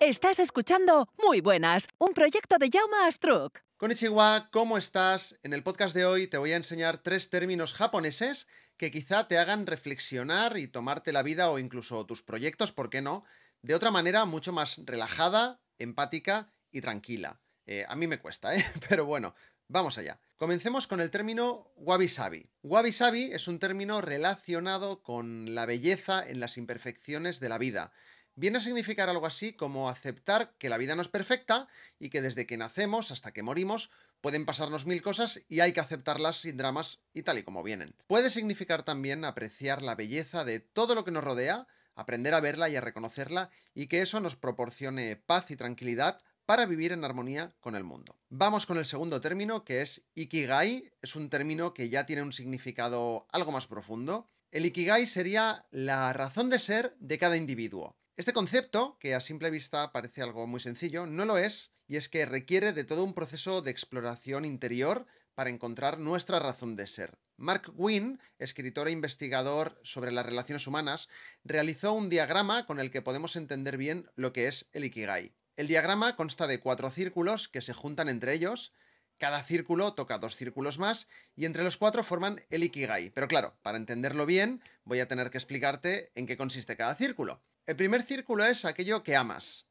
Estás escuchando Muy Buenas, un proyecto de Yauma Astruc. Konnichiwa, ¿cómo estás? En el podcast de hoy te voy a enseñar tres términos japoneses que quizá te hagan reflexionar y tomarte la vida o incluso tus proyectos, ¿por qué no? De otra manera mucho más relajada, empática y tranquila. Eh, a mí me cuesta, ¿eh? Pero bueno, vamos allá. Comencemos con el término wabi-sabi. Wabi-sabi es un término relacionado con la belleza en las imperfecciones de la vida viene a significar algo así como aceptar que la vida no es perfecta y que desde que nacemos hasta que morimos pueden pasarnos mil cosas y hay que aceptarlas sin dramas y tal y como vienen. Puede significar también apreciar la belleza de todo lo que nos rodea, aprender a verla y a reconocerla y que eso nos proporcione paz y tranquilidad para vivir en armonía con el mundo. Vamos con el segundo término que es Ikigai, es un término que ya tiene un significado algo más profundo. El Ikigai sería la razón de ser de cada individuo. Este concepto, que a simple vista parece algo muy sencillo, no lo es, y es que requiere de todo un proceso de exploración interior para encontrar nuestra razón de ser. Mark Wynne, escritor e investigador sobre las relaciones humanas, realizó un diagrama con el que podemos entender bien lo que es el Ikigai. El diagrama consta de cuatro círculos que se juntan entre ellos, cada círculo toca dos círculos más y entre los cuatro forman el Ikigai. Pero claro, para entenderlo bien voy a tener que explicarte en qué consiste cada círculo. El primer círculo es aquello que amas.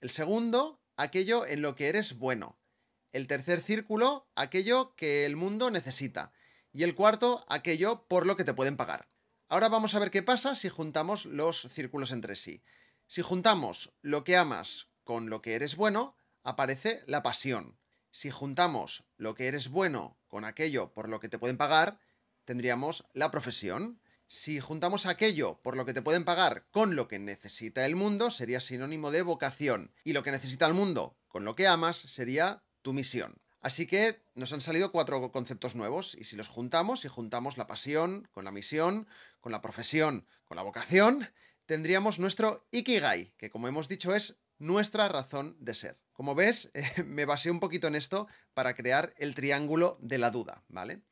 El segundo, aquello en lo que eres bueno. El tercer círculo, aquello que el mundo necesita. Y el cuarto, aquello por lo que te pueden pagar. Ahora vamos a ver qué pasa si juntamos los círculos entre sí. Si juntamos lo que amas con lo que eres bueno, aparece la pasión. Si juntamos lo que eres bueno con aquello por lo que te pueden pagar, tendríamos la profesión. Si juntamos aquello por lo que te pueden pagar con lo que necesita el mundo, sería sinónimo de vocación. Y lo que necesita el mundo con lo que amas sería tu misión. Así que nos han salido cuatro conceptos nuevos y si los juntamos, si juntamos la pasión con la misión, con la profesión, con la vocación, tendríamos nuestro Ikigai, que como hemos dicho es nuestra razón de ser. Como ves, eh, me basé un poquito en esto para crear el triángulo de la duda, ¿vale?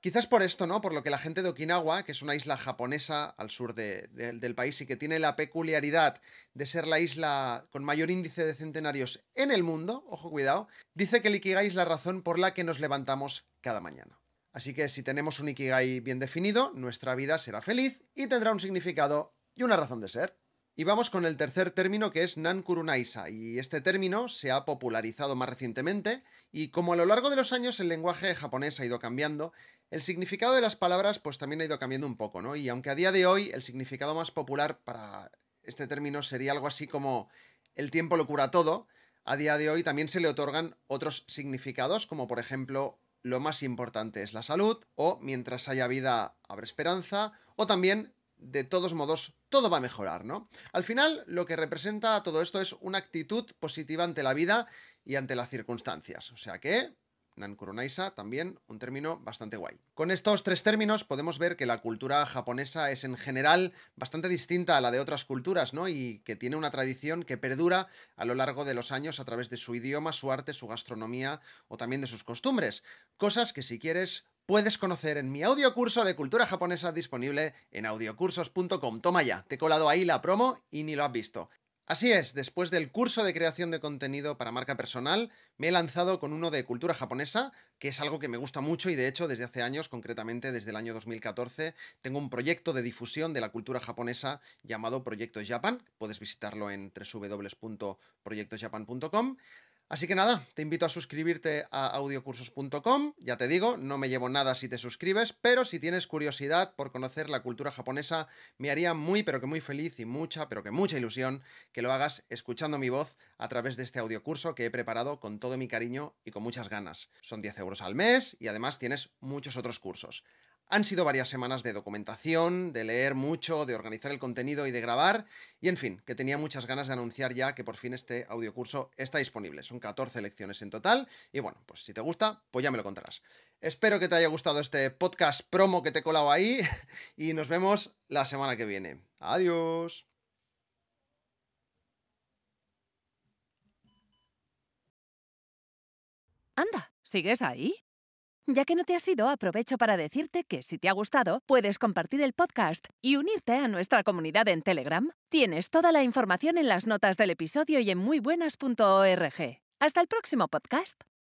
Quizás por esto, ¿no? Por lo que la gente de Okinawa, que es una isla japonesa al sur del país y que tiene la peculiaridad de ser la isla con mayor índice de centenarios en el mundo, ojo cuidado, dice que el Ikigai es la razón por la que nos levantamos cada mañana. Así que si tenemos un Ikigai bien definido, nuestra vida será feliz y tendrá un significado y una razón de ser. Y vamos con el tercer término que es Nankurunaisa, y este término se ha popularizado más recientemente, y como a lo largo de los años el lenguaje japonés ha ido cambiando, el significado de las palabras pues también ha ido cambiando un poco, ¿no? Y aunque a día de hoy el significado más popular para este término sería algo así como el tiempo lo cura todo, a día de hoy también se le otorgan otros significados, como por ejemplo lo más importante es la salud, o mientras haya vida habrá esperanza, o también de todos modos, todo va a mejorar, ¿no? Al final, lo que representa todo esto es una actitud positiva ante la vida y ante las circunstancias. O sea que, Nankuronaisa, también un término bastante guay. Con estos tres términos podemos ver que la cultura japonesa es en general bastante distinta a la de otras culturas, ¿no? Y que tiene una tradición que perdura a lo largo de los años a través de su idioma, su arte, su gastronomía o también de sus costumbres. Cosas que si quieres puedes conocer en mi audiocurso de cultura japonesa disponible en audiocursos.com. Toma ya, te he colado ahí la promo y ni lo has visto. Así es, después del curso de creación de contenido para marca personal, me he lanzado con uno de cultura japonesa, que es algo que me gusta mucho y de hecho desde hace años, concretamente desde el año 2014, tengo un proyecto de difusión de la cultura japonesa llamado Proyectos Japan, puedes visitarlo en www.proyectosjapan.com. Así que nada, te invito a suscribirte a audiocursos.com, ya te digo, no me llevo nada si te suscribes, pero si tienes curiosidad por conocer la cultura japonesa, me haría muy pero que muy feliz y mucha pero que mucha ilusión que lo hagas escuchando mi voz a través de este audiocurso que he preparado con todo mi cariño y con muchas ganas. Son 10 euros al mes y además tienes muchos otros cursos. Han sido varias semanas de documentación, de leer mucho, de organizar el contenido y de grabar, y en fin, que tenía muchas ganas de anunciar ya que por fin este audiocurso está disponible. Son 14 lecciones en total, y bueno, pues si te gusta, pues ya me lo contarás. Espero que te haya gustado este podcast promo que te he colado ahí, y nos vemos la semana que viene. Adiós. Anda, ¿sigues ahí? Ya que no te has ido, aprovecho para decirte que si te ha gustado, puedes compartir el podcast y unirte a nuestra comunidad en Telegram. Tienes toda la información en las notas del episodio y en muybuenas.org. Hasta el próximo podcast.